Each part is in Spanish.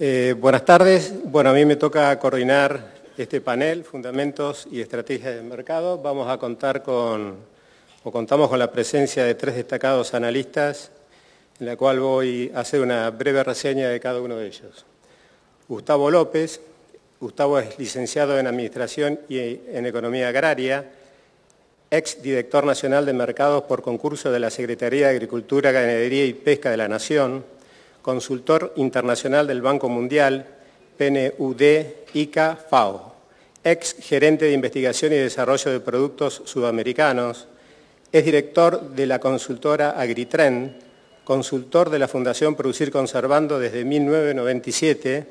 Eh, buenas tardes. Bueno, a mí me toca coordinar este panel, Fundamentos y Estrategias de Mercado. Vamos a contar con, o contamos con la presencia de tres destacados analistas, en la cual voy a hacer una breve reseña de cada uno de ellos. Gustavo López. Gustavo es licenciado en Administración y en Economía Agraria, ex director nacional de mercados por concurso de la Secretaría de Agricultura, Ganadería y Pesca de la Nación, consultor internacional del Banco Mundial, PNUD, ICA, FAO, ex gerente de investigación y desarrollo de productos sudamericanos, es director de la consultora Agritren, consultor de la Fundación Producir Conservando desde 1997,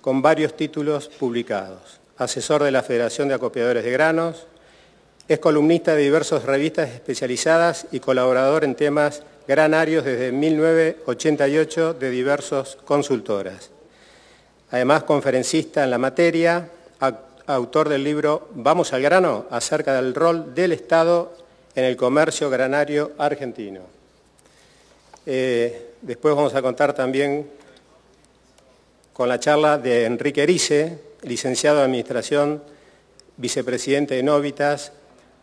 con varios títulos publicados, asesor de la Federación de Acopiadores de Granos, es columnista de diversas revistas especializadas y colaborador en temas granarios desde 1988 de diversas consultoras. Además, conferencista en la materia, autor del libro Vamos al grano, acerca del rol del Estado en el comercio granario argentino. Eh, después vamos a contar también con la charla de Enrique Erice, licenciado en Administración, vicepresidente de Novitas,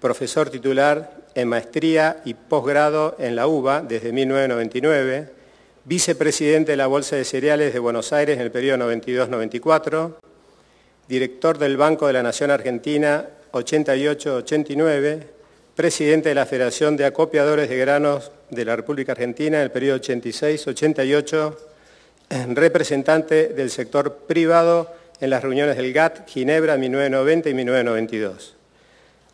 profesor titular en maestría y posgrado en la UBA desde 1999, vicepresidente de la Bolsa de Cereales de Buenos Aires en el periodo 92-94, director del Banco de la Nación Argentina 88-89, presidente de la Federación de Acopiadores de Granos de la República Argentina en el periodo 86-88, representante del sector privado en las reuniones del GATT, Ginebra 1990 y 1992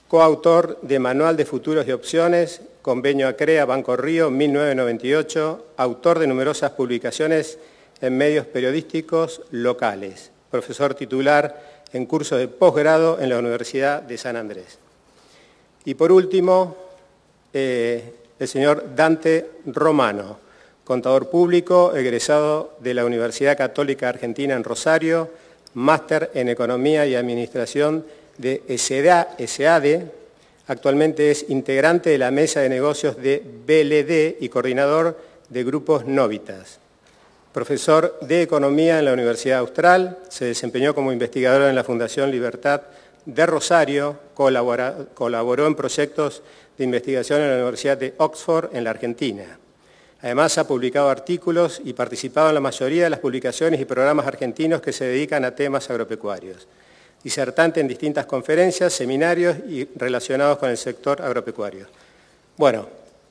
coautor de Manual de Futuros y Opciones, Convenio Acrea, Banco Río, 1998, autor de numerosas publicaciones en medios periodísticos locales, profesor titular en curso de posgrado en la Universidad de San Andrés. Y por último, eh, el señor Dante Romano, contador público, egresado de la Universidad Católica Argentina en Rosario, máster en Economía y Administración de SAD, actualmente es integrante de la mesa de negocios de BLD y coordinador de grupos Novitas. Profesor de Economía en la Universidad Austral, se desempeñó como investigador en la Fundación Libertad de Rosario, colaboró en proyectos de investigación en la Universidad de Oxford, en la Argentina. Además, ha publicado artículos y participado en la mayoría de las publicaciones y programas argentinos que se dedican a temas agropecuarios disertante en distintas conferencias, seminarios y relacionados con el sector agropecuario. Bueno,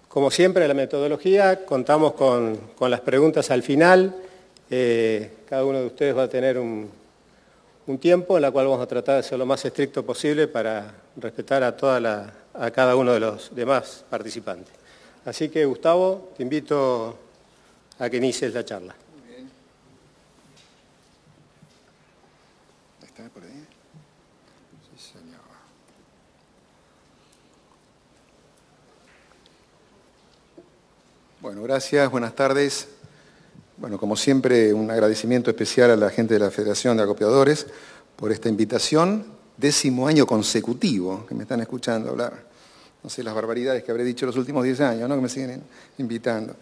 como siempre, la metodología, contamos con, las preguntas al final. Eh, cada uno de ustedes va a tener un, tiempo en la cual vamos a tratar de ser lo más estricto posible para respetar a, a cada uno de los demás participantes. Así que, Gustavo, te invito a que inicies la charla. Bueno, gracias, buenas tardes. Bueno, como siempre, un agradecimiento especial a la gente de la Federación de Acopiadores por esta invitación, décimo año consecutivo que me están escuchando hablar. No sé las barbaridades que habré dicho los últimos diez años, ¿no? Que me siguen invitando.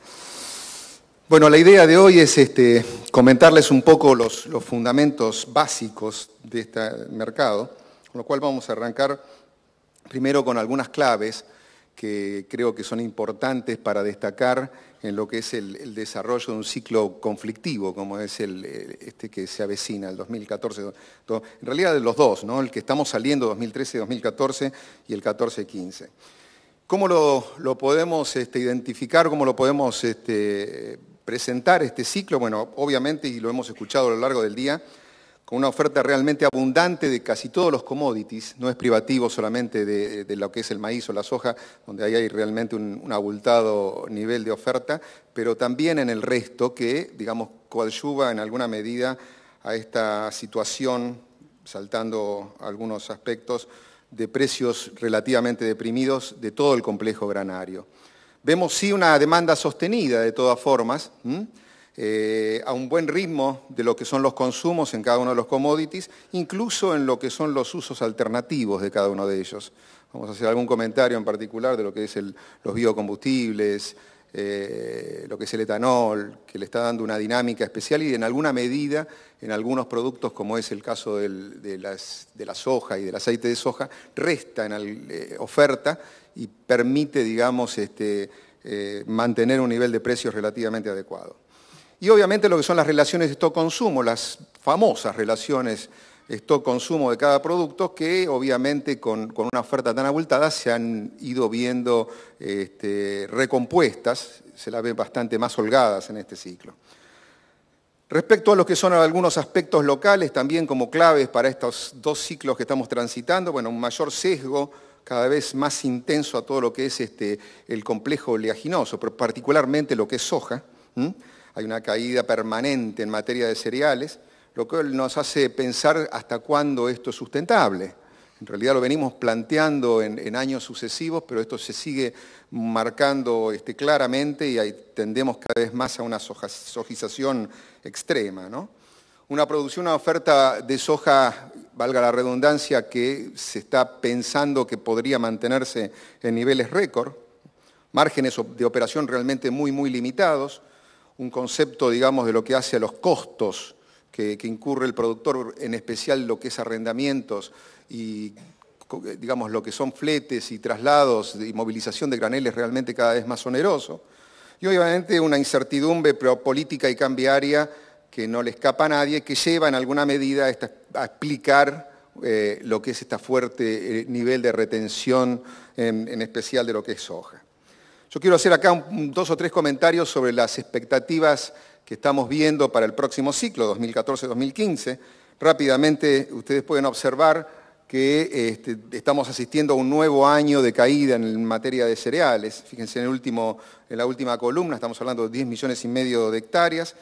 Bueno, la idea de hoy es este, comentarles un poco los, los fundamentos básicos de este mercado, con lo cual vamos a arrancar primero con algunas claves que creo que son importantes para destacar en lo que es el, desarrollo de un ciclo conflictivo, como es el, este que se avecina, el 2014. en realidad de los dos, el que estamos saliendo 2013-2014 y el 14-15. ¿Cómo lo, podemos este, identificar? ¿Cómo lo podemos este, presentar este ciclo? Bueno, obviamente, y lo hemos escuchado a lo largo del día, con una oferta realmente abundante de casi todos los commodities, no es privativo solamente de, lo que es el maíz o la soja, donde ahí hay realmente un, abultado nivel de oferta, pero también en el resto que, digamos, coadyuva en alguna medida a esta situación, saltando algunos aspectos, de precios relativamente deprimidos de todo el complejo granario. Vemos sí una demanda sostenida de todas formas. Eh, a un buen ritmo de lo que son los consumos en cada uno de los commodities, incluso en lo que son los usos alternativos de cada uno de ellos. Vamos a hacer algún comentario en particular de lo que es los biocombustibles, eh, lo que es el etanol, que le está dando una dinámica especial y en alguna medida en algunos productos, como es el caso de, la soja y del aceite de soja, resta en eh, oferta y permite, digamos, este, mantener un nivel de precios relativamente adecuado. Y obviamente lo que son las relaciones de stock-consumo, las famosas relaciones stock-consumo de cada producto, que obviamente con, una oferta tan abultada se han ido viendo este, recompuestas, se las ve bastante más holgadas en este ciclo. Respecto a lo que son algunos aspectos locales, también como claves para estos dos ciclos que estamos transitando, bueno, un mayor sesgo cada vez más intenso a todo lo que es este, el complejo oleaginoso, pero particularmente lo que es soja hay una caída permanente en materia de cereales, lo que nos hace pensar hasta cuándo esto es sustentable. En realidad lo venimos planteando en, años sucesivos, pero esto se sigue marcando este, claramente y tendemos cada vez más a una sojización extrema. Una producción, una oferta de soja, valga la redundancia, que se está pensando que podría mantenerse en niveles récord, márgenes de operación realmente muy, muy limitados, un concepto, digamos, de lo que hace a los costos que, incurre el productor, en especial lo que es arrendamientos y digamos, lo que son fletes y traslados y movilización de graneles realmente cada vez más oneroso. Y obviamente una incertidumbre política y cambiaria que no le escapa a nadie, que lleva en alguna medida a explicar eh, lo que es este fuerte eh, nivel de retención, en, en especial de lo que es soja. Yo quiero hacer acá dos o tres comentarios sobre las expectativas que estamos viendo para el próximo ciclo, 2014-2015. Rápidamente ustedes pueden observar que este, estamos asistiendo a un nuevo año de caída en materia de cereales. Fíjense en, en la última columna, estamos hablando de 10 millones y medio de hectáreas,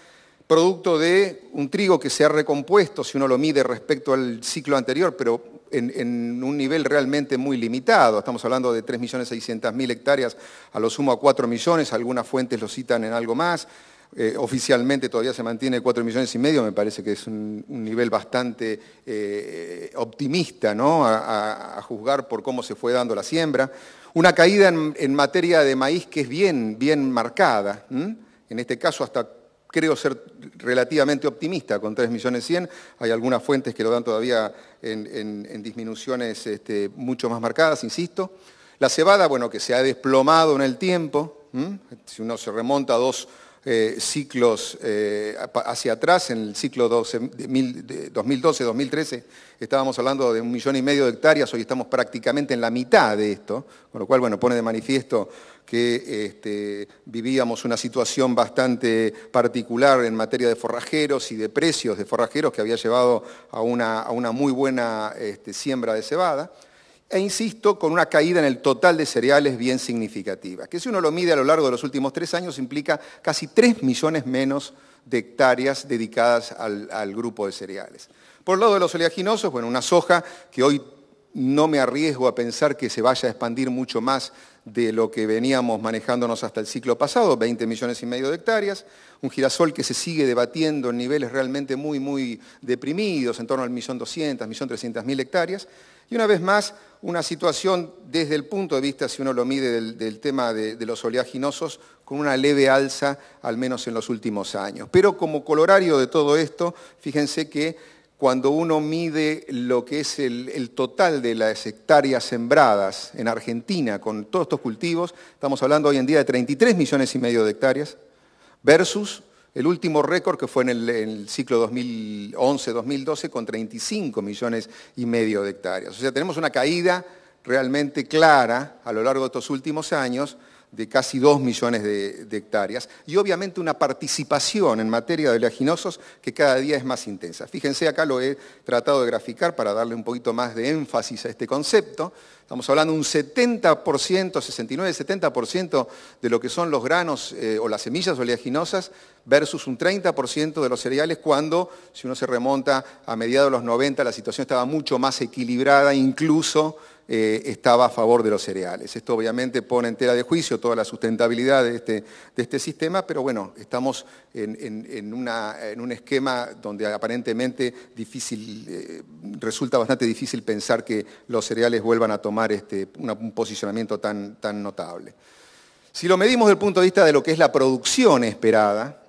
producto de un trigo que se ha recompuesto, si uno lo mide respecto al ciclo anterior, pero en, un nivel realmente muy limitado. Estamos hablando de 3.600.000 hectáreas, a lo sumo a 4 millones, algunas fuentes lo citan en algo más. Eh, oficialmente todavía se mantiene 4 millones y medio, me parece que es un, nivel bastante eh, optimista, ¿no? A, juzgar por cómo se fue dando la siembra. Una caída en, materia de maíz que es bien, bien marcada, en este caso hasta creo ser relativamente optimista con 3 millones 100. Hay algunas fuentes que lo dan todavía en, disminuciones este, mucho más marcadas, insisto. La cebada, bueno, que se ha desplomado en el tiempo. Si uno se remonta a dos eh, ciclos eh, hacia atrás, en el ciclo 2012-2013 estábamos hablando de un millón y medio de hectáreas, hoy estamos prácticamente en la mitad de esto, con lo cual, bueno, pone de manifiesto que este, vivíamos una situación bastante particular en materia de forrajeros y de precios de forrajeros que había llevado a una, muy buena este, siembra de cebada e insisto, con una caída en el total de cereales bien significativa, que si uno lo mide a lo largo de los últimos tres años implica casi 3 millones menos de hectáreas dedicadas al, grupo de cereales. Por el lado de los oleaginosos, bueno, una soja que hoy no me arriesgo a pensar que se vaya a expandir mucho más de lo que veníamos manejándonos hasta el ciclo pasado, 20 millones y medio de hectáreas, un girasol que se sigue debatiendo en niveles realmente muy, muy deprimidos, en torno al millón 1.300.000 millón mil hectáreas, y una vez más una situación desde el punto de vista, si uno lo mide, del, tema de, los oleaginosos, con una leve alza, al menos en los últimos años. Pero como colorario de todo esto, fíjense que cuando uno mide lo que es el total de las hectáreas sembradas en Argentina con todos estos cultivos, estamos hablando hoy en día de 33 millones y medio de hectáreas, versus el último récord que fue en el, ciclo 2011-2012 con 35 millones y medio de hectáreas. O sea, tenemos una caída realmente clara a lo largo de estos últimos años de casi 2 millones de, hectáreas, y obviamente una participación en materia de oleaginosos que cada día es más intensa. Fíjense, acá lo he tratado de graficar para darle un poquito más de énfasis a este concepto. Estamos hablando un 70%, 69-70% de lo que son los granos eh, o las semillas oleaginosas versus un 30% de los cereales cuando, si uno se remonta a mediados de los 90, la situación estaba mucho más equilibrada, incluso eh, estaba a favor de los cereales. Esto obviamente pone en tela de juicio toda la sustentabilidad de este, de este sistema, pero bueno, estamos en, en un esquema donde aparentemente difícil, eh, resulta bastante difícil pensar que los cereales vuelvan a tomar este, un posicionamiento tan, tan notable. Si lo medimos desde el punto de vista de lo que es la producción esperada,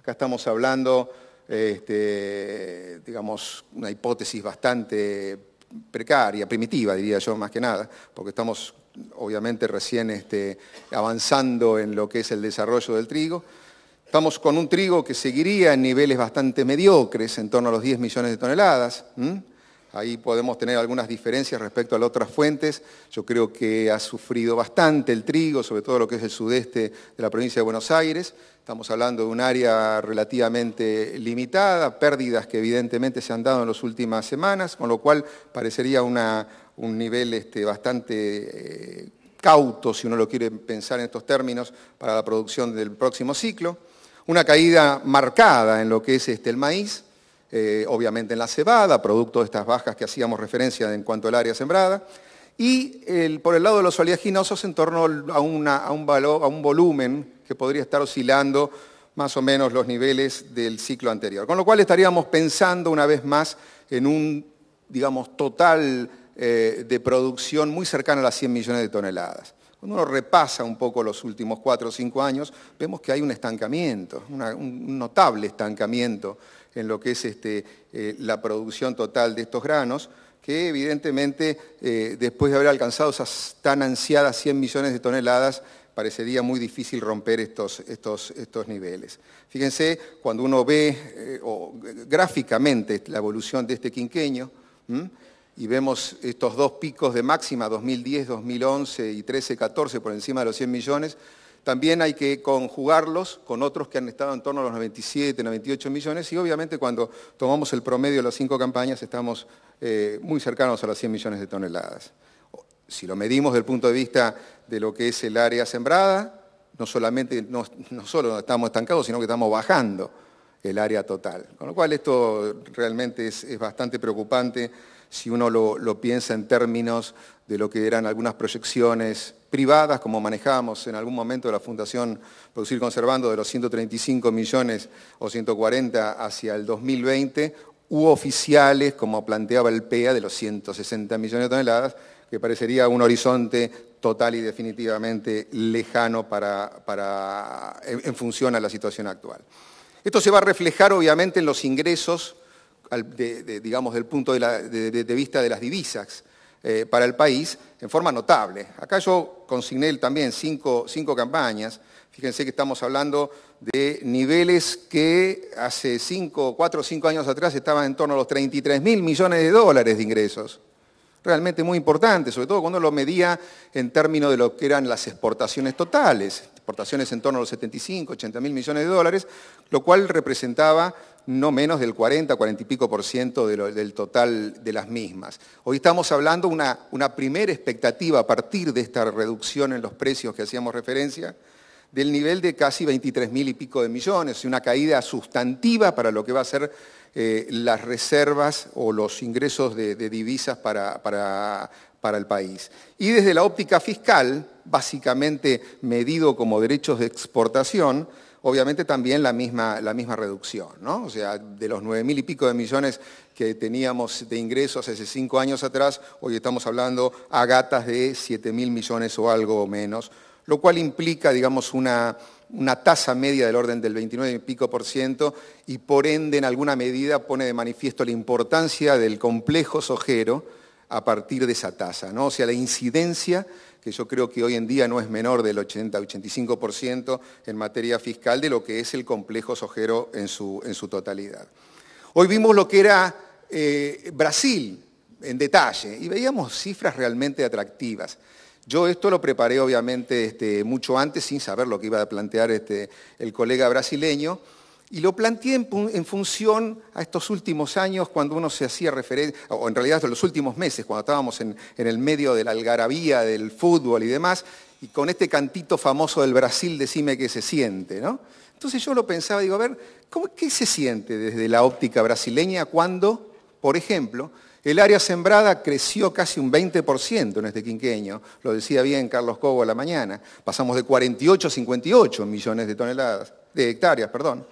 acá estamos hablando, este, digamos, una hipótesis bastante precaria, primitiva, diría yo más que nada, porque estamos obviamente recién este, avanzando en lo que es el desarrollo del trigo. Estamos con un trigo que seguiría en niveles bastante mediocres, en torno a los 10 millones de toneladas, Ahí podemos tener algunas diferencias respecto a las otras fuentes. Yo creo que ha sufrido bastante el trigo, sobre todo lo que es el sudeste de la provincia de Buenos Aires. Estamos hablando de un área relativamente limitada, pérdidas que evidentemente se han dado en las últimas semanas, con lo cual parecería un nivel este, bastante eh, cauto, si uno lo quiere pensar en estos términos, para la producción del próximo ciclo. Una caída marcada en lo que es este, el maíz eh, obviamente en la cebada, producto de estas bajas que hacíamos referencia en cuanto al área sembrada, y por el lado de los oleaginosos en torno a, un a un volumen que podría estar oscilando más o menos los niveles del ciclo anterior. Con lo cual estaríamos pensando una vez más en un, digamos, total eh, de producción muy cercano a las 100 millones de toneladas. Cuando uno repasa un poco los últimos 4 o 5 años, vemos que hay un estancamiento, un notable estancamiento en lo que es este, eh, la producción total de estos granos, que evidentemente eh, después de haber alcanzado esas tan ansiadas 100 millones de toneladas, parecería muy difícil romper estos, niveles. Fíjense, cuando uno ve eh, gráficamente la evolución de este quinqueño, y vemos estos dos picos de máxima, 2010, 2011 y 13, 14, por encima de los 100 millones, también hay que conjugarlos con otros que han estado en torno a los 97, 98 millones y obviamente cuando tomamos el promedio de las cinco campañas estamos eh, muy cercanos a las 100 millones de toneladas. Si lo medimos desde el punto de vista de lo que es el área sembrada, no solamente no solo estamos estancados, sino que estamos bajando el área total. Con lo cual esto realmente es, bastante preocupante si uno lo, piensa en términos de lo que eran algunas proyecciones privadas, como manejábamos en algún momento de la Fundación Producir Conservando, de los 135 millones o 140 hacia el 2020, u oficiales, como planteaba el PEA, de los 160 millones de toneladas, que parecería un horizonte total y definitivamente lejano para, en función a la situación actual. Esto se va a reflejar obviamente en los ingresos, de, de, digamos, del punto de, vista de las divisas eh, para el país, en forma notable. Acá yo consigné también cinco, cinco campañas. Fíjense que estamos hablando de niveles que hace cinco, cuatro o cinco años atrás estaban en torno a los 33 mil millones de dólares de ingresos realmente muy importante, sobre todo cuando lo medía en términos de lo que eran las exportaciones totales en torno a los 75, 80 mil millones de dólares, lo cual representaba no menos del 40, 40 y pico por ciento del total de las mismas. Hoy estamos hablando una, una primera expectativa a partir de esta reducción en los precios que hacíamos referencia, del nivel de casi 23 mil y pico de millones, una caída sustantiva para lo que va a ser eh, las reservas o los ingresos de, divisas para, el país. Y desde la óptica fiscal, básicamente medido como derechos de exportación, obviamente también la misma, la misma reducción, ¿no? O sea, de los 9.000 mil y pico de millones que teníamos de ingresos hace cinco años atrás, hoy estamos hablando a gatas de 7.000 mil millones o algo menos, lo cual implica, digamos, una, tasa media del orden del 29 y pico por ciento y por ende en alguna medida pone de manifiesto la importancia del complejo sojero a partir de esa tasa, ¿no? O sea, la incidencia que yo creo que hoy en día no es menor del 80-85% en materia fiscal de lo que es el complejo sojero en su, totalidad. Hoy vimos lo que era eh, Brasil en detalle y veíamos cifras realmente atractivas. Yo esto lo preparé obviamente este, mucho antes sin saber lo que iba a plantear este, el colega brasileño y lo planteé en, función a estos últimos años cuando uno se hacía referencia, o en realidad los últimos meses, cuando estábamos en, el medio de la algarabía, del fútbol y demás, y con este cantito famoso del Brasil, decime qué se siente, ¿no? Entonces yo lo pensaba, digo, a ver, ¿cómo, ¿qué se siente desde la óptica brasileña cuando, por ejemplo, el área sembrada creció casi un 20% en este quinqueño, lo decía bien Carlos Cobo a la mañana. Pasamos de 48 a 58 millones de toneladas, de hectáreas, perdón.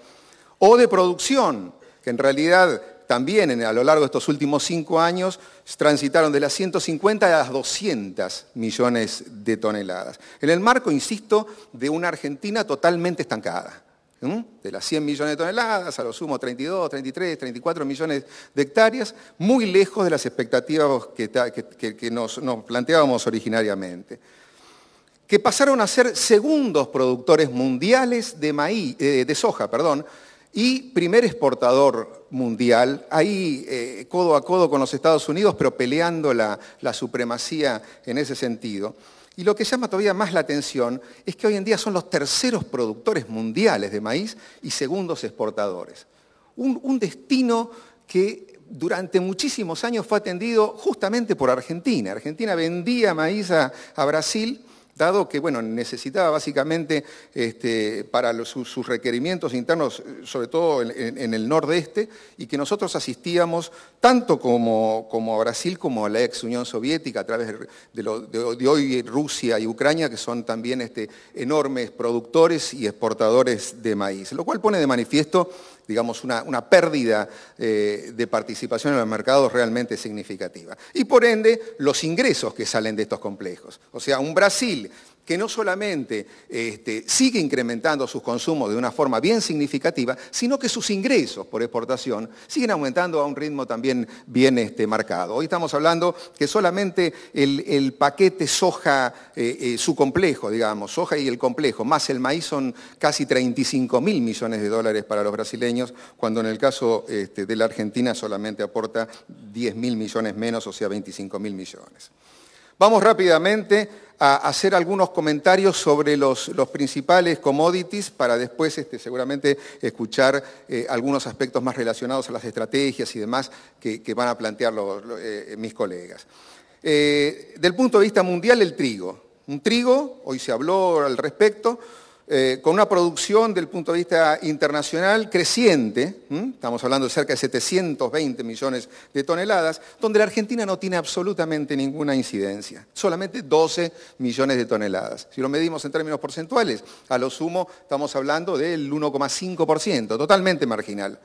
O de producción, que en realidad también a lo largo de estos últimos cinco años transitaron de las 150 a las 200 millones de toneladas. En el marco, insisto, de una Argentina totalmente estancada de las 100 millones de toneladas, a lo sumo 32, 33, 34 millones de hectáreas, muy lejos de las expectativas que, nos, planteábamos originariamente que pasaron a ser segundos productores mundiales de, maíz, eh, de soja perdón, y primer exportador mundial, ahí eh, codo a codo con los Estados Unidos, pero peleando la supremacía en ese sentido. Y lo que llama todavía más la atención es que hoy en día son los terceros productores mundiales de maíz y segundos exportadores. Un, destino que durante muchísimos años fue atendido justamente por Argentina. Argentina vendía maíz a Brasil dado que bueno, necesitaba básicamente este, para sus requerimientos internos, sobre todo en, el nordeste, y que nosotros asistíamos tanto como, a Brasil como a la ex Unión Soviética, a través de, hoy Rusia y Ucrania, que son también este, enormes productores y exportadores de maíz, lo cual pone de manifiesto digamos, una, pérdida eh, de participación en los mercados realmente significativa. Y por ende, los ingresos que salen de estos complejos. O sea, un Brasil que no solamente este, sigue incrementando sus consumos de una forma bien significativa, sino que sus ingresos por exportación siguen aumentando a un ritmo también bien este, marcado. Hoy estamos hablando que solamente el, paquete soja, eh, eh, su complejo, digamos, soja y el complejo, más el maíz son casi 35 mil millones de dólares para los brasileños, cuando en el caso este, de la Argentina solamente aporta 10 mil millones menos, o sea, 25 mil millones. Vamos rápidamente a hacer algunos comentarios sobre los, principales commodities para después este, seguramente escuchar eh, algunos aspectos más relacionados a las estrategias y demás que, van a plantear eh, mis colegas. Eh, del punto de vista mundial, el trigo. Un trigo, hoy se habló al respecto, eh, con una producción del punto de vista internacional creciente, estamos hablando de cerca de 720 millones de toneladas, donde la Argentina no tiene absolutamente ninguna incidencia, solamente 12 millones de toneladas. Si lo medimos en términos porcentuales, a lo sumo estamos hablando del 1,5%, totalmente marginal.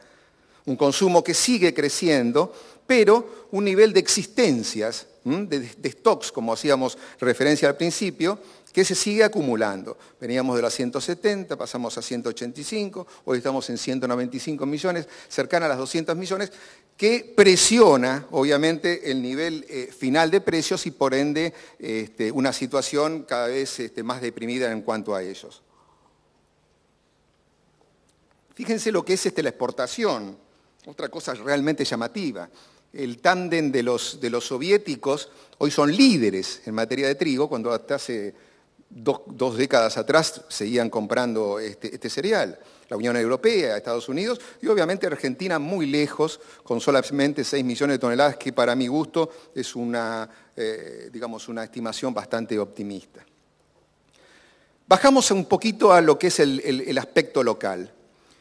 Un consumo que sigue creciendo, pero un nivel de existencias, de stocks, como hacíamos referencia al principio, que se sigue acumulando. Veníamos de las 170, pasamos a 185, hoy estamos en 195 millones, cercana a las 200 millones, que presiona, obviamente, el nivel eh, final de precios y, por ende, este, una situación cada vez este, más deprimida en cuanto a ellos. Fíjense lo que es este, la exportación, otra cosa realmente llamativa el tándem de los, de los soviéticos hoy son líderes en materia de trigo, cuando hasta hace dos, décadas atrás seguían comprando este, este, cereal. La Unión Europea, Estados Unidos y obviamente Argentina muy lejos, con solamente 6 millones de toneladas, que para mi gusto es una, eh, digamos, una estimación bastante optimista. Bajamos un poquito a lo que es el, aspecto local.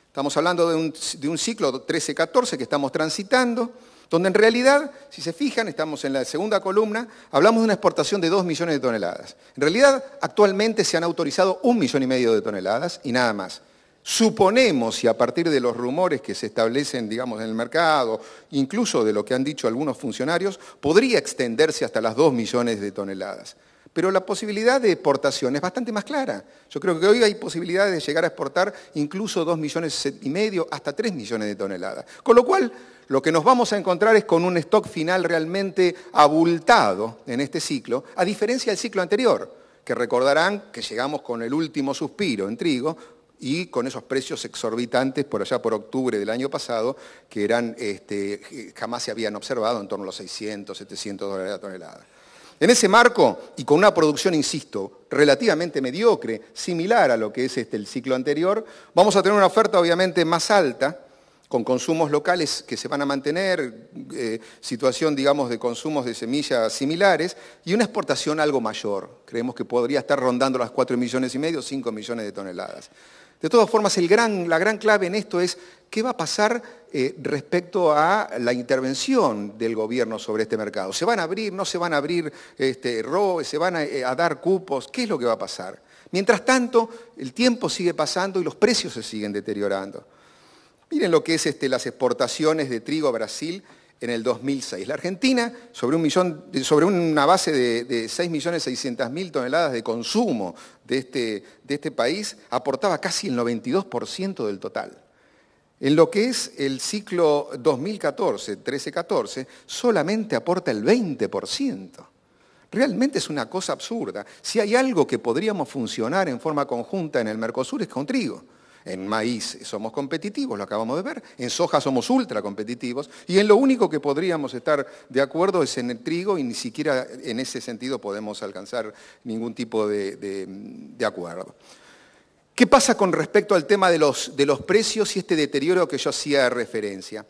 Estamos hablando de un ciclo 13-14 que estamos transitando donde en realidad, si se fijan, estamos en la segunda columna, hablamos de una exportación de 2 millones de toneladas. En realidad, actualmente se han autorizado un millón y medio de toneladas y nada más. Suponemos, y a partir de los rumores que se establecen, digamos, en el mercado, incluso de lo que han dicho algunos funcionarios, podría extenderse hasta las 2 millones de toneladas. Pero la posibilidad de exportación es bastante más clara. Yo creo que hoy hay posibilidades de llegar a exportar incluso 2 millones y medio hasta 3 millones de toneladas. Con lo cual, lo que nos vamos a encontrar es con un stock final realmente abultado en este ciclo, a diferencia del ciclo anterior, que recordarán que llegamos con el último suspiro en trigo y con esos precios exorbitantes por allá por octubre del año pasado, que eran, este, jamás se habían observado en torno a los 600, 700 dólares la tonelada. En ese marco, y con una producción, insisto, relativamente mediocre, similar a lo que es este, el ciclo anterior, vamos a tener una oferta obviamente más alta, con consumos locales que se van a mantener, eh, situación, digamos, de consumos de semillas similares, y una exportación algo mayor. Creemos que podría estar rondando las 4 millones y medio, 5 millones de toneladas. De todas formas, la gran clave en esto es qué va a pasar eh, respecto a la intervención del gobierno sobre este mercado. ¿Se van a abrir? ¿No se van a abrir este, ¿Se van eh, a dar cupos? ¿Qué es lo que va a pasar? Mientras tanto, el tiempo sigue pasando y los precios se siguen deteriorando. Miren lo que es este, las exportaciones de trigo a Brasil en el 2006. La Argentina, sobre, una base de, 6.600.000 toneladas de consumo de este, de este país, aportaba casi el 92% del total. En lo que es el ciclo 2014, 13-14, solamente aporta el 20%. Realmente es una cosa absurda. Si hay algo que podríamos funcionar en forma conjunta en el Mercosur es con trigo. En maíz somos competitivos, lo acabamos de ver. En soja somos ultra competitivos. Y en lo único que podríamos estar de acuerdo es en el trigo y ni siquiera en ese sentido podemos alcanzar ningún tipo de, acuerdo. ¿Qué pasa con respecto al tema de los, de los precios y este deterioro que yo hacía referencia?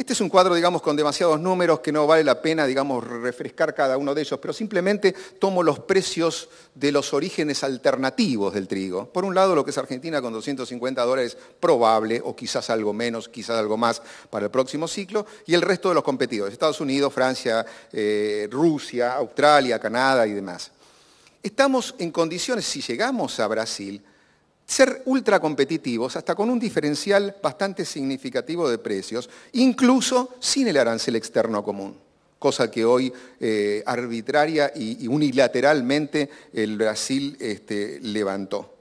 Este es un cuadro, digamos, con demasiados números que no vale la pena, digamos, refrescar cada uno de ellos, pero simplemente tomo los precios de los orígenes alternativos del trigo. Por un lado, lo que es Argentina con 250 dólares probable, o quizás algo menos, quizás algo más para el próximo ciclo, y el resto de los competidores, Estados Unidos, Francia, eh, Rusia, Australia, Canadá y demás. Estamos en condiciones, si llegamos a Brasil, ser ultra competitivos, hasta con un diferencial bastante significativo de precios, incluso sin el arancel externo común, cosa que hoy eh, arbitraria y, unilateralmente el Brasil este, levantó.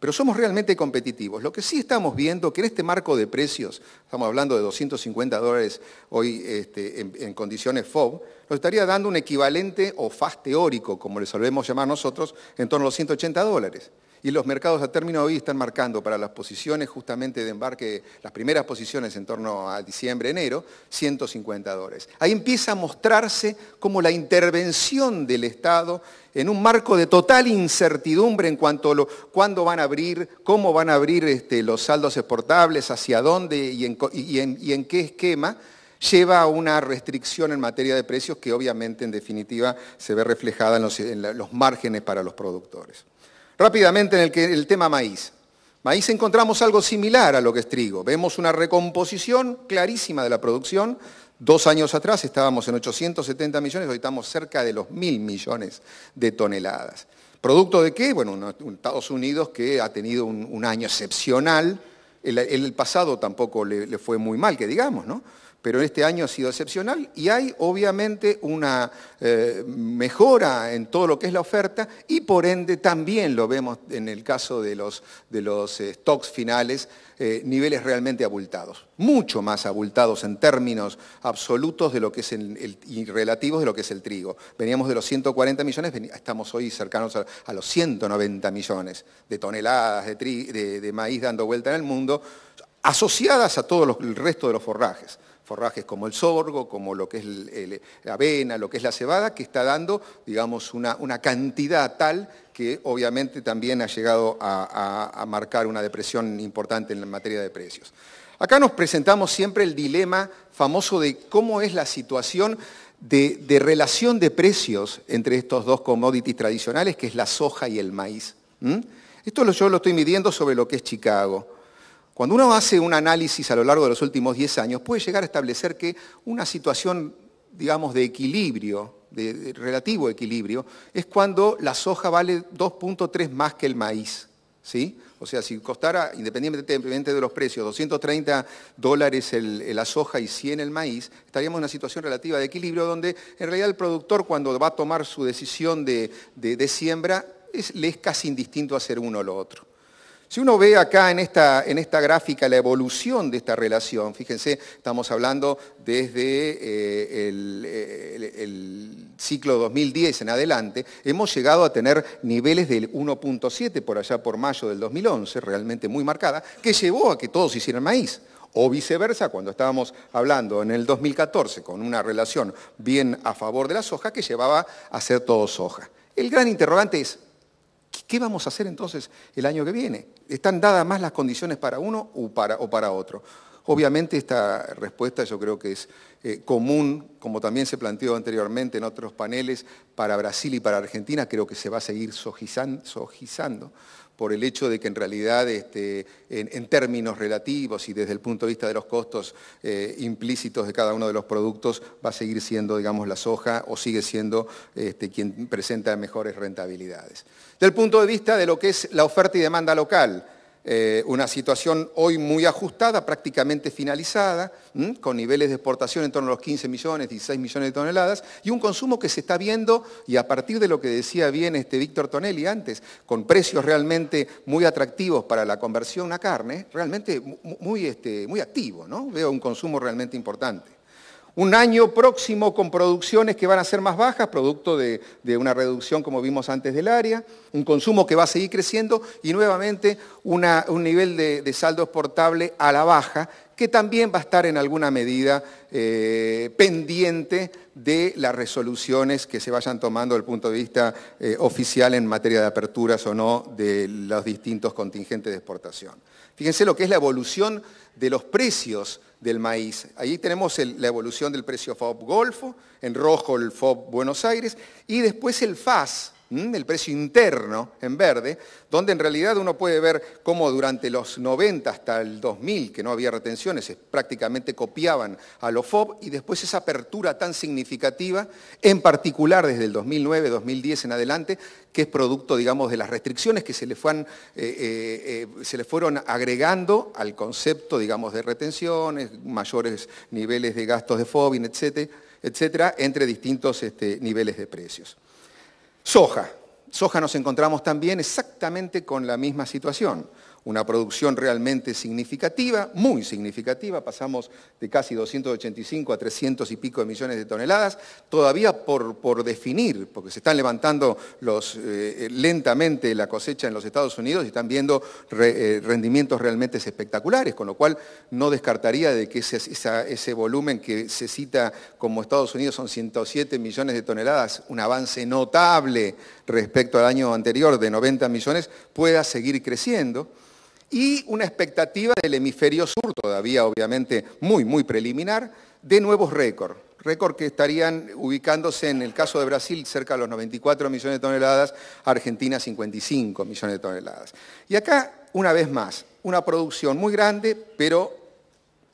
Pero somos realmente competitivos. Lo que sí estamos viendo que en este marco de precios, estamos hablando de 250 dólares hoy este, en, en condiciones FOB, nos estaría dando un equivalente o FAS teórico, como le solemos llamar nosotros, en torno a los 180 dólares. Y los mercados a término de hoy están marcando para las posiciones justamente de embarque, las primeras posiciones en torno a diciembre, enero, 150 dólares. Ahí empieza a mostrarse como la intervención del Estado en un marco de total incertidumbre en cuanto a cuándo van a abrir, cómo van a abrir este, los saldos exportables, hacia dónde y en, qué esquema, lleva a una restricción en materia de precios que obviamente en definitiva se ve reflejada en los márgenes para los productores. Rápidamente en el, tema maíz. Maíz encontramos algo similar a lo que es trigo. Vemos una recomposición clarísima de la producción. Dos años atrás estábamos en 870 millones, hoy estamos cerca de los mil millones de toneladas. ¿Producto de qué? Bueno, Estados Unidos que ha tenido un, año excepcional. El, el pasado tampoco le, le, fue muy mal, que digamos, ¿no? pero este año ha sido excepcional y hay obviamente una eh, mejora en todo lo que es la oferta y por ende también lo vemos en el caso de los, eh, stocks finales, eh, niveles realmente abultados, mucho más abultados en términos absolutos de lo que es el, y relativos de lo que es el trigo. Veníamos de los 140 millones, estamos hoy cercanos a, los 190 millones de toneladas de, maíz dando vuelta en el mundo, asociadas a todo el resto de los forrajes forrajes como el sorgo, como lo que es la avena, lo que es la cebada, que está dando, digamos, una, cantidad tal que obviamente también ha llegado a, marcar una depresión importante en materia de precios. Acá nos presentamos siempre el dilema famoso de cómo es la situación de, relación de precios entre estos dos commodities tradicionales, que es la soja y el maíz. Esto yo lo estoy midiendo sobre lo que es Chicago. Cuando uno hace un análisis a lo largo de los últimos 10 años, puede llegar a establecer que una situación, digamos, de equilibrio, de, relativo equilibrio, es cuando la soja vale 2.3 más que el maíz. ¿sí? O sea, si costara, independientemente de los precios, 230 dólares la soja y 100 el maíz, estaríamos en una situación relativa de equilibrio donde en realidad el productor cuando va a tomar su decisión de, siembra le es casi indistinto hacer uno o lo otro. Si uno ve acá en esta, en esta gráfica la evolución de esta relación, fíjense, estamos hablando desde eh, el, el, ciclo 2010 en adelante, hemos llegado a tener niveles del 1.7 por allá por mayo del 2011, realmente muy marcada, que llevó a que todos hicieran maíz. O viceversa, cuando estábamos hablando en el 2014 con una relación bien a favor de la soja que llevaba a ser todo soja. El gran interrogante es, ¿Qué vamos a hacer entonces el año que viene? ¿Están dadas más las condiciones para uno o para, o para otro? Obviamente esta respuesta yo creo que es eh, común, como también se planteó anteriormente en otros paneles, para Brasil y para Argentina, creo que se va a seguir sojizando, por el hecho de que en realidad este, en, términos relativos y desde el punto de vista de los costos eh, implícitos de cada uno de los productos va a seguir siendo, digamos, la soja o sigue siendo este, quien presenta mejores rentabilidades. Del punto de vista de lo que es la oferta y demanda local, eh, una situación hoy muy ajustada, prácticamente finalizada, con niveles de exportación en torno a los 15 millones, 16 millones de toneladas, y un consumo que se está viendo, y a partir de lo que decía bien este Víctor Tonelli antes, con precios realmente muy atractivos para la conversión a carne, realmente muy, este, muy activo, ¿no? Veo un consumo realmente importante. Un año próximo con producciones que van a ser más bajas, producto de, una reducción, como vimos antes, del área, un consumo que va a seguir creciendo y nuevamente un nivel de, saldo exportable a la baja, que también va a estar en alguna medida eh, pendiente de las resoluciones que se vayan tomando desde el punto de vista eh, oficial en materia de aperturas o no de los distintos contingentes de exportación. Fíjense lo que es la evolución de los precios del maíz. Ahí tenemos la evolución del precio FOB Golfo, en rojo el FOB Buenos Aires, y después el FAS, Mm, el precio interno en verde, donde en realidad uno puede ver cómo durante los 90 hasta el 2000, que no había retenciones, prácticamente copiaban a los FOB, y después esa apertura tan significativa, en particular desde el 2009, 2010 en adelante, que es producto, de las restricciones que se le, eh, eh, eh, fueron, agregando al concepto, de retenciones, mayores niveles de gastos de FOB, etc., etcétera entre distintos este, niveles de precios. Soja. Soja nos encontramos también exactamente con la misma situación una producción realmente significativa, muy significativa, pasamos de casi 285 a 300 y pico de millones de toneladas, todavía por, por definir, porque se están levantando eh, eh, lentamente la cosecha en los Estados Unidos y están viendo eh, rendimientos realmente espectaculares, con lo cual no descartaría de que ese volumen que se cita como Estados Unidos son 107 millones de toneladas, un avance notable respecto al año anterior de 90 millones, pueda seguir creciendo y una expectativa del hemisferio sur, todavía obviamente muy, muy preliminar, de nuevos récords. récords que estarían ubicándose en el caso de Brasil cerca de los 94 millones de toneladas, Argentina 55 millones de toneladas. Y acá, una vez más, una producción muy grande, pero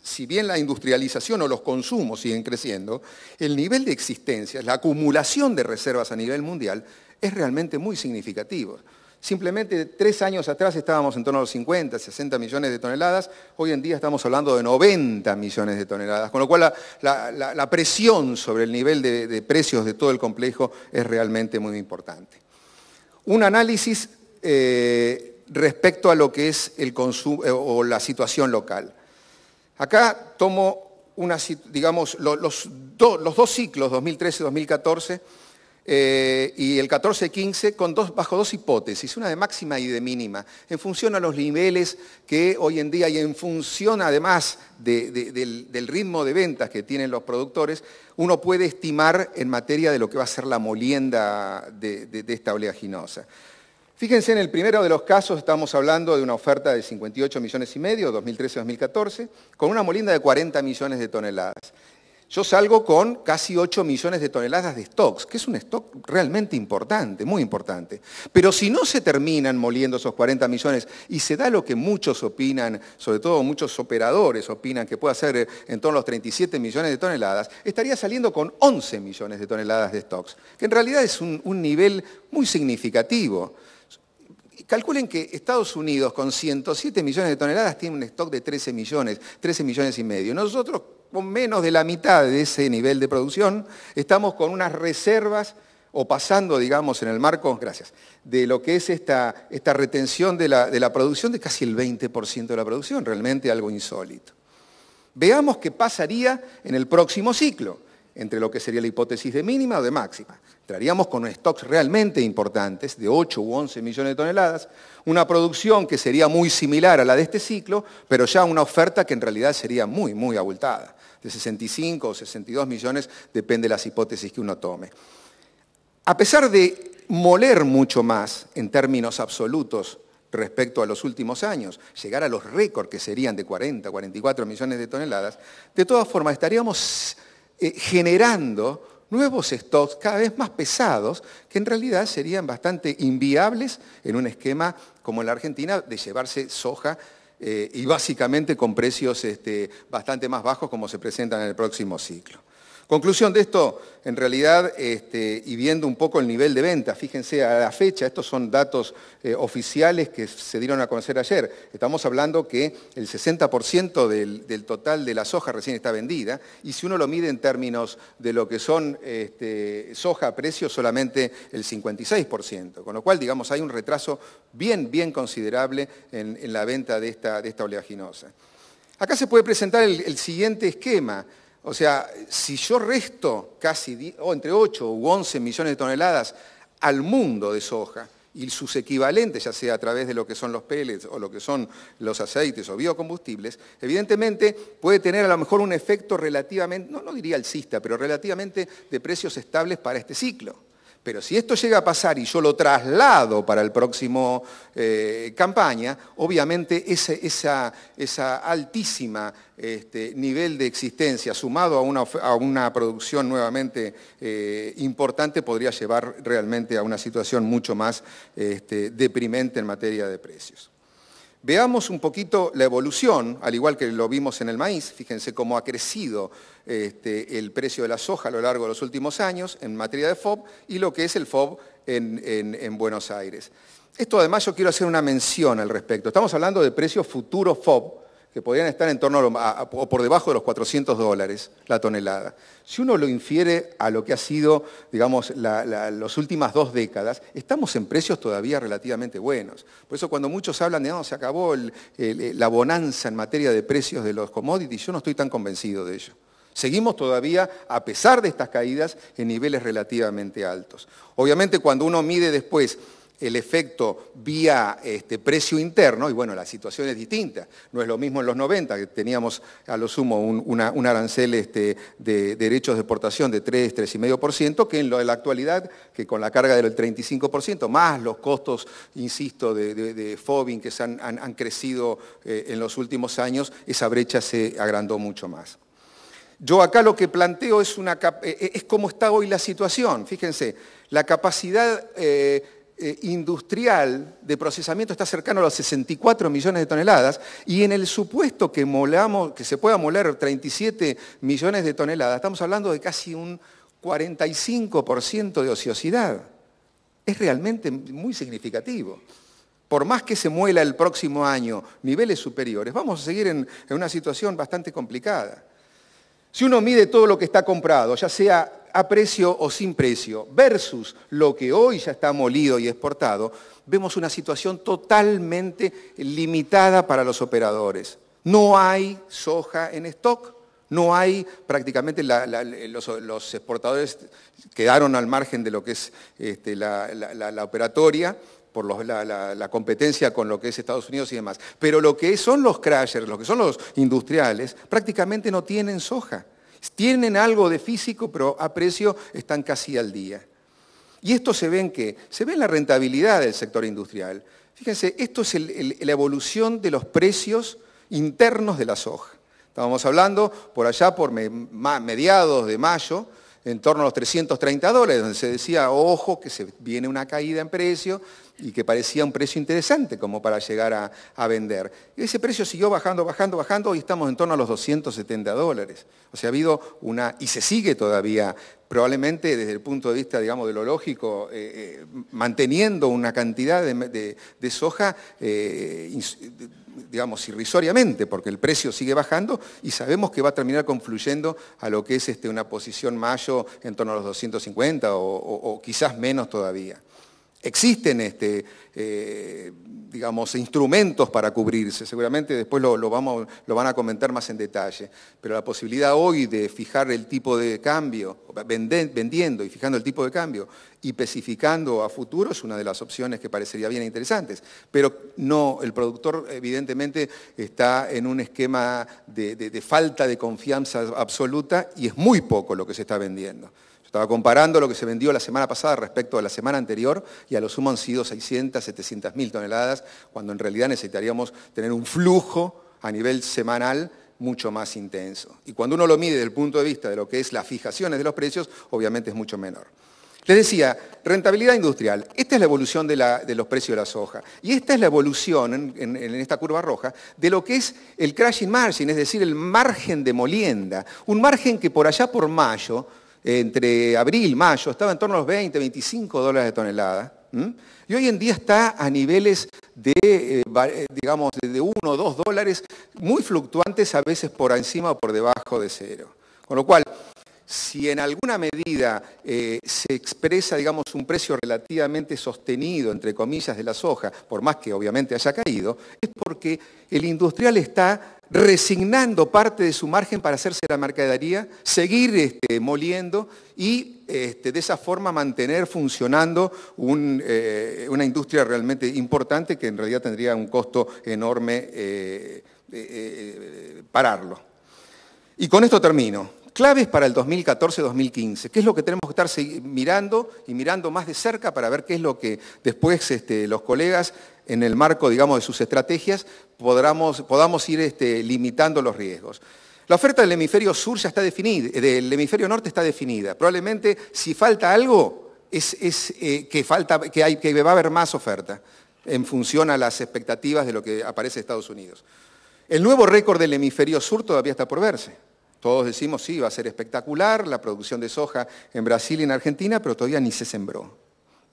si bien la industrialización o los consumos siguen creciendo, el nivel de existencia, la acumulación de reservas a nivel mundial es realmente muy significativo. Simplemente tres años atrás estábamos en torno a los 50, 60 millones de toneladas, hoy en día estamos hablando de 90 millones de toneladas, con lo cual la, presión sobre el nivel de, precios de todo el complejo es realmente muy importante. Un análisis eh, respecto a lo que es el consumo eh, o la situación local. Acá tomo una, digamos, los, los dos ciclos, 2013 y 2014, eh, y el 14-15 con dos, bajo dos hipótesis, una de máxima y de mínima, en función a los niveles que hoy en día y en función además del, ritmo de ventas que tienen los productores, uno puede estimar en materia de lo que va a ser la molienda de, de esta oleaginosa. Fíjense, en el primero de los casos estamos hablando de una oferta de 58 millones y medio, 2013-2014, con una molienda de 40 millones de toneladas. Yo salgo con casi 8 millones de toneladas de stocks, que es un stock realmente importante, muy importante. Pero si no se terminan moliendo esos 40 millones y se da lo que muchos opinan, sobre todo muchos operadores opinan que puede ser eh, en torno a los 37 millones de toneladas, estaría saliendo con 11 millones de toneladas de stocks, que en realidad es un, un nivel muy significativo. Calculen que Estados Unidos con 107 millones de toneladas tiene un stock de 13 millones, 13 millones y medio. Nosotros con menos de la mitad de ese nivel de producción estamos con unas reservas o pasando, digamos, en el marco, gracias, de lo que es esta, retención de la producción de casi el 20% de la producción, realmente algo insólito. Veamos qué pasaría en el próximo ciclo entre lo que sería la hipótesis de mínima o de máxima. Entraríamos con stocks realmente importantes, de 8 u 11 millones de toneladas, una producción que sería muy similar a la de este ciclo, pero ya una oferta que en realidad sería muy, muy abultada, de 65 o 62 millones, depende de las hipótesis que uno tome. A pesar de moler mucho más en términos absolutos respecto a los últimos años, llegar a los récords que serían de 40, 44 millones de toneladas, de todas formas estaríamos eh, generando nuevos stocks cada vez más pesados, que en realidad serían bastante inviables en un esquema como en la Argentina de llevarse soja eh, y básicamente con precios este, bastante más bajos como se presentan en el próximo ciclo. Conclusión de esto, en realidad, este, y viendo un poco el nivel de venta, fíjense a la fecha, estos son datos eh, oficiales que se dieron a conocer ayer, estamos hablando que el 60% del, total de la soja recién está vendida, y si uno lo mide en términos de lo que son este, soja a precio, solamente el 56%, con lo cual, digamos, hay un retraso bien, bien considerable en, la venta de esta, oleaginosa. Acá se puede presentar el siguiente esquema, o sea, si yo resto casi entre 8 u 11 millones de toneladas al mundo de soja y sus equivalentes, ya sea a través de lo que son los pellets o lo que son los aceites o biocombustibles, evidentemente puede tener a lo mejor un efecto relativamente, no, no diría alcista, pero relativamente de precios estables para este ciclo. Pero si esto llega a pasar y yo lo traslado para el próximo eh, campaña, obviamente ese altísimo este, nivel de existencia sumado a una, producción nuevamente eh, importante podría llevar realmente a una situación mucho más este, deprimente en materia de precios. Veamos un poquito la evolución, al igual que lo vimos en el maíz, fíjense cómo ha crecido este, el precio de la soja a lo largo de los últimos años en materia de FOB y lo que es el FOB en, en Buenos Aires. Esto además yo quiero hacer una mención al respecto. Estamos hablando de precios futuro FOB, que podrían estar en torno o por debajo de los 400 dólares la tonelada. Si uno lo infiere a lo que ha sido, digamos, las últimas dos décadas, estamos en precios todavía relativamente buenos. Por eso cuando muchos hablan de, no, se acabó la bonanza en materia de precios de los commodities, yo no estoy tan convencido de ello. Seguimos todavía, a pesar de estas caídas, en niveles relativamente altos. Obviamente, cuando uno mide después el efecto vía este, precio interno, y bueno, la situación es distinta. No es lo mismo en los 90, que teníamos a lo sumo un, arancel este, de derechos de exportación de 3, 3,5%, que en, lo, de la actualidad, que con la carga del 35%, más los costos, insisto, de, de, FOBIN que han, crecido eh, en los últimos años, esa brecha se agrandó mucho más. Yo acá lo que planteo es, una, eh, eh, es cómo está hoy la situación. Fíjense, la capacidad... Eh, industrial de procesamiento está cercano a los 64 millones de toneladas y en el supuesto que, molamos, que se pueda moler 37 millones de toneladas, estamos hablando de casi un 45% de ociosidad. Es realmente muy significativo. Por más que se muela el próximo año niveles superiores, vamos a seguir en una situación bastante complicada. Si uno mide todo lo que está comprado, ya sea a precio o sin precio, versus lo que hoy ya está molido y exportado, vemos una situación totalmente limitada para los operadores. No hay soja en stock, no hay prácticamente, los, exportadores quedaron al margen de lo que es este, la, operatoria por la, competencia con lo que es Estados Unidos y demás. Pero lo que son los crashers, lo que son los industriales, prácticamente no tienen soja. Tienen algo de físico, pero a precio están casi al día. Y esto se ve en qué? Se ve en la rentabilidad del sector industrial. Fíjense, esto es la evolución de los precios internos de la soja. Estábamos hablando por allá, por mediados de mayo, en torno a los 330 dólares, donde se decía, ojo, que se viene una caída en precio y que parecía un precio interesante como para llegar a, vender. Y ese precio siguió bajando, bajando, bajando y estamos en torno a los 270 dólares. O sea, ha habido una, y se sigue todavía, probablemente desde el punto de vista, digamos, de lo lógico, eh, eh, manteniendo una cantidad de, soja. Eh, digamos, irrisoriamente, porque el precio sigue bajando y sabemos que va a terminar confluyendo a lo que es este, una posición mayo en torno a los 250 o quizás menos todavía. Existen este, eh, digamos, instrumentos para cubrirse, seguramente después lo, van a comentar más en detalle, pero la posibilidad hoy de fijar el tipo de cambio, vendiendo y fijando el tipo de cambio y especificando a futuro es una de las opciones que parecería bien interesantes, pero no, el productor evidentemente está en un esquema de falta de confianza absoluta y es muy poco lo que se está vendiendo estaba comparando lo que se vendió la semana pasada respecto a la semana anterior y a lo sumo han sido 600, 700 mil toneladas, cuando en realidad necesitaríamos tener un flujo a nivel semanal mucho más intenso. Y cuando uno lo mide desde el punto de vista de lo que es las fijaciones de los precios, obviamente es mucho menor. Les decía, rentabilidad industrial. Esta es la evolución de, los precios de la soja. Y esta es la evolución, en, en, esta curva roja, de lo que es el crashing margin, es decir, el margen de molienda. Un margen que por allá por mayo entre abril, mayo, estaba en torno a los 20, 25 dólares de tonelada. Y hoy en día está a niveles de, eh, eh, digamos, de 1 o 2 dólares, muy fluctuantes a veces por encima o por debajo de cero. Con lo cual, si en alguna medida eh, se expresa, digamos, un precio relativamente sostenido, entre comillas, de la soja, por más que obviamente haya caído, es porque el industrial está resignando parte de su margen para hacerse la mercadería, seguir este, moliendo y este, de esa forma mantener funcionando eh, una industria realmente importante que en realidad tendría un costo enorme eh, pararlo. Y con esto termino Claves para el 2014-2015. ¿Qué es lo que tenemos que estar mirando y mirando más de cerca para ver qué es lo que después este, los colegas, en el marco, digamos, de sus estrategias, podamos, podamos ir este, limitando los riesgos? La oferta del hemisferio sur ya está definida, eh, del hemisferio norte está definida. Probablemente si falta algo, es, eh, que, falta, que, que va a haber más oferta en función a las expectativas de lo que aparece Estados Unidos. El nuevo récord del hemisferio sur todavía está por verse. Todos decimos, sí, va a ser espectacular la producción de soja en Brasil y en Argentina, pero todavía ni se sembró.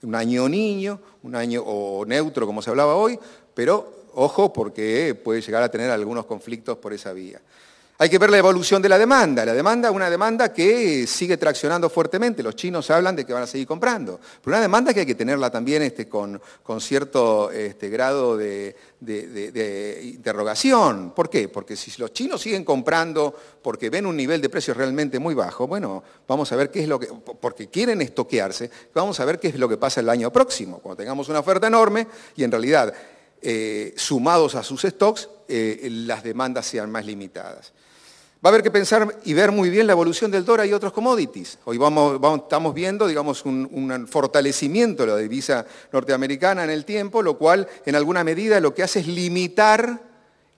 Un año niño, un año o neutro, como se hablaba hoy, pero ojo porque puede llegar a tener algunos conflictos por esa vía. Hay que ver la evolución de la demanda. La demanda es una demanda que eh, sigue traccionando fuertemente. Los chinos hablan de que van a seguir comprando. Pero una demanda que hay que tenerla también este, con, cierto este, grado de, de, interrogación. ¿Por qué? Porque si los chinos siguen comprando porque ven un nivel de precios realmente muy bajo, bueno, vamos a ver qué es lo que... Porque quieren estoquearse, vamos a ver qué es lo que pasa el año próximo, cuando tengamos una oferta enorme y en realidad eh, sumados a sus stocks, eh, las demandas sean más limitadas. Va a haber que pensar y ver muy bien la evolución del dólar y otros commodities. Hoy estamos viendo, digamos, un, fortalecimiento de la divisa norteamericana en el tiempo, lo cual, en alguna medida, lo que hace es limitar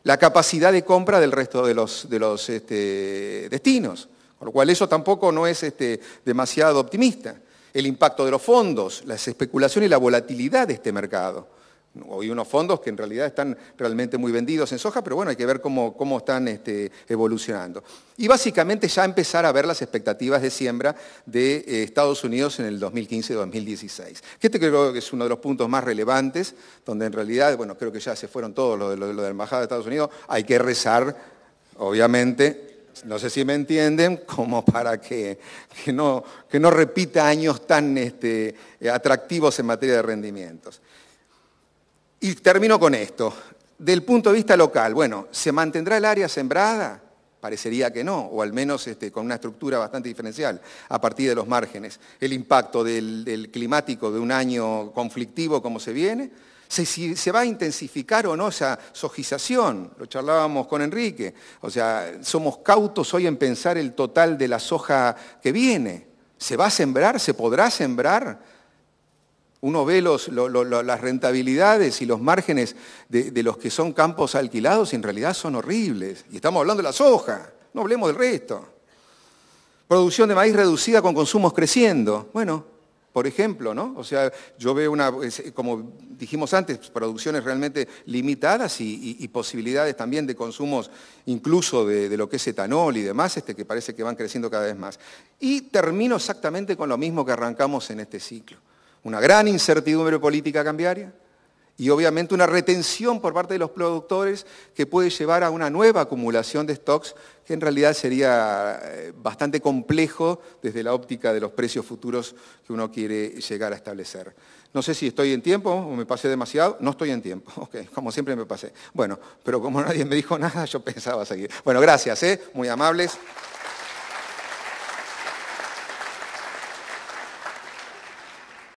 la capacidad de compra del resto de los, este, destinos. Con lo cual, eso tampoco no es este, demasiado optimista. El impacto de los fondos, las especulaciones y la volatilidad de este mercado. Hoy unos fondos que en realidad están realmente muy vendidos en soja, pero bueno, hay que ver cómo, están este, evolucionando. Y básicamente ya empezar a ver las expectativas de siembra de eh, Estados Unidos en el 2015-2016. este creo que es uno de los puntos más relevantes, donde en realidad, bueno, creo que ya se fueron todos los de, la Embajada de Estados Unidos, hay que rezar, obviamente, no sé si me entienden, como para que, no, que repita años tan este, atractivos en materia de rendimientos. Y termino con esto. Del punto de vista local, bueno, ¿se mantendrá el área sembrada? Parecería que no, o al menos este, con una estructura bastante diferencial a partir de los márgenes. El impacto del, climático de un año conflictivo como se viene, se va a intensificar o no esa sojización, lo charlábamos con Enrique, o sea, somos cautos hoy en pensar el total de la soja que viene. ¿Se va a sembrar? ¿Se podrá sembrar? uno ve las rentabilidades y los márgenes de, los que son campos alquilados y en realidad son horribles. Y estamos hablando de la soja, no hablemos del resto. Producción de maíz reducida con consumos creciendo. Bueno, por ejemplo, ¿no? O sea, yo veo una, como dijimos antes, producciones realmente limitadas y, posibilidades también de consumos incluso de, de, lo que es etanol y demás, este, que parece que van creciendo cada vez más. Y termino exactamente con lo mismo que arrancamos en este ciclo una gran incertidumbre política cambiaria y obviamente una retención por parte de los productores que puede llevar a una nueva acumulación de stocks que en realidad sería eh, bastante complejo desde la óptica de los precios futuros que uno quiere llegar a establecer. No sé si estoy en tiempo o me pasé demasiado. No estoy en tiempo, como siempre me pasé. Bueno, pero como nadie me dijo nada, yo pensaba seguir. Bueno, gracias, ¿eh? muy amables.